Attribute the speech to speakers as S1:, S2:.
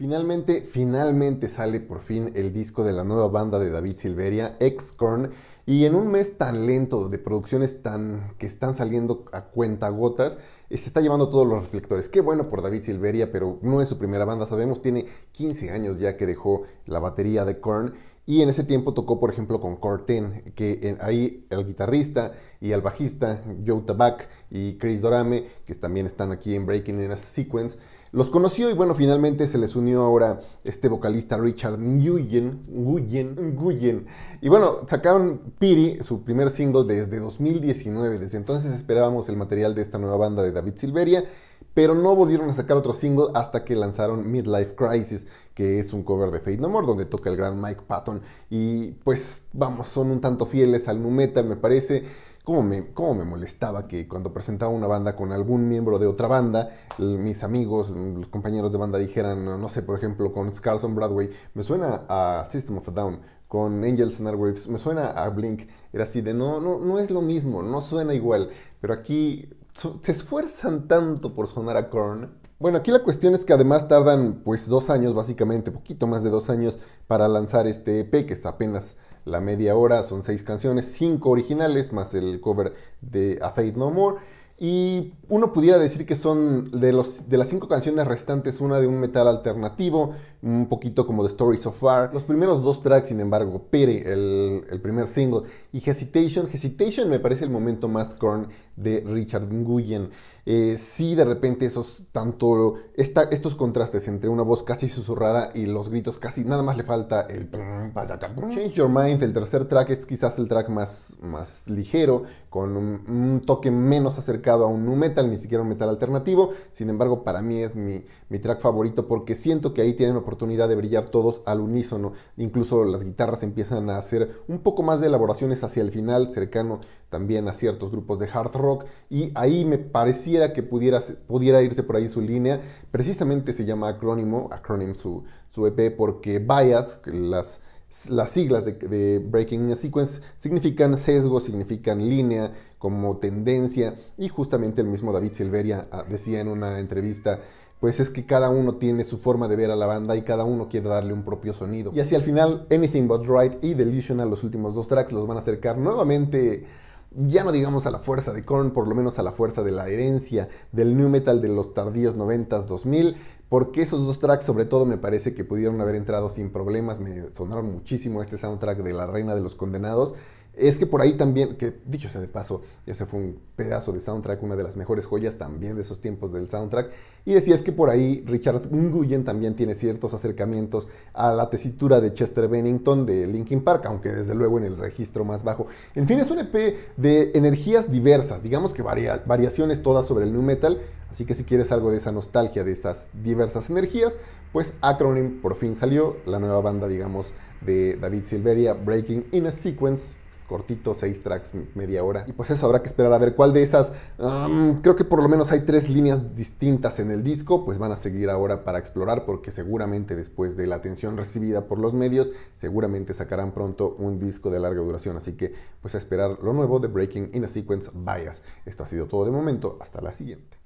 S1: Finalmente, finalmente sale por fin el disco de la nueva banda de David Silveria, X-Corn, y en un mes tan lento de producciones tan que están saliendo a cuentagotas, eh, se está llevando todos los reflectores. Qué bueno por David Silveria, pero no es su primera banda, sabemos, tiene 15 años ya que dejó la batería de Korn y en ese tiempo tocó, por ejemplo, con Corten, que eh, ahí el guitarrista y el bajista, Joe Tabak y Chris Dorame, que también están aquí en Breaking in a Sequence, los conoció y bueno, finalmente se les unió ahora este vocalista Richard Nguyen, Nguyen, Nguyen. Y bueno, sacaron Piri, su primer single desde 2019. Desde entonces esperábamos el material de esta nueva banda de David Silveria pero no volvieron a sacar otro single hasta que lanzaron Midlife Crisis, que es un cover de Fate No More, donde toca el gran Mike Patton. Y pues vamos, son un tanto fieles al numeta me parece. Cómo me, me, molestaba que cuando presentaba una banda con algún miembro de otra banda, mis amigos, los compañeros de banda dijeran, no sé, por ejemplo, con Scarson Broadway, me suena a System of a Down, con Angels and Airwaves, me suena a Blink. Era así de, no, no, no es lo mismo, no suena igual, pero aquí se esfuerzan tanto por sonar a Korn. Bueno, aquí la cuestión es que además tardan pues dos años básicamente, poquito más de dos años para lanzar este EP que es apenas la media hora, son seis canciones, cinco originales más el cover de A Fate No More. Y uno pudiera decir que son de, los, de las cinco canciones restantes, una de un metal alternativo, un poquito como The Story So Far. Los primeros dos tracks, sin embargo, Pere, el, el primer single, y Hesitation. Hesitation me parece el momento más corn de Richard Nguyen. si eh, sí, de repente esos, tanto esta, estos contrastes entre una voz casi susurrada y los gritos casi, nada más le falta el... Change Your Mind, el tercer track, es quizás el track más, más ligero, con un, un toque menos acercado a un nu metal, ni siquiera un metal alternativo. Sin embargo, para mí es mi, mi track favorito porque siento que ahí tienen oportunidad de brillar todos al unísono. Incluso las guitarras empiezan a hacer un poco más de elaboraciones hacia el final, cercano también a ciertos grupos de hard rock. Y ahí me pareciera que pudiera, irse por ahí su línea. Precisamente se llama acrónimo, acrónimo su, su EP, porque Bias, las las siglas de, Breaking in a Sequence significan sesgo, significan línea, como tendencia, y justamente el mismo David Silveria ah, decía en una entrevista, pues es que cada uno tiene su forma de ver a la banda y cada uno quiere darle un propio sonido. Y así al final, Anything But Right y Delusional, los últimos dos tracks, los van a acercar nuevamente ya no digamos a la fuerza de Korn, por lo menos a la fuerza de la herencia del new metal de los tardíos 90s 2000, porque esos dos tracks sobre todo me parece que pudieron haber entrado sin problemas, me sonaron muchísimo este soundtrack de La Reina de los Condenados es que por ahí también, que dicho sea de paso, ese fue un pedazo de soundtrack, una de las mejores joyas también de esos tiempos del soundtrack. Y decía, es que por ahí Richard Nguyen también tiene ciertos acercamientos a la tesitura de Chester Bennington de Linkin Park, aunque desde luego en el registro más bajo. En fin, es un EP de energías diversas, digamos que variaciones todas sobre el nu metal, Así que si quieres algo de esa nostalgia, de esas diversas energías, pues Acronym por fin salió, la nueva banda, digamos, de David Silveria, Breaking in a Sequence, pues, cortito, seis tracks, media hora. Y pues eso, habrá que esperar a ver cuál de esas, creo que por lo menos hay tres líneas distintas en el disco, pues van a seguir ahora para explorar, porque seguramente después de la atención recibida por los medios, seguramente sacarán pronto un disco de larga duración. Así que pues a esperar lo nuevo de Breaking in a Sequence Bias. Esto ha sido todo de momento, hasta la siguiente.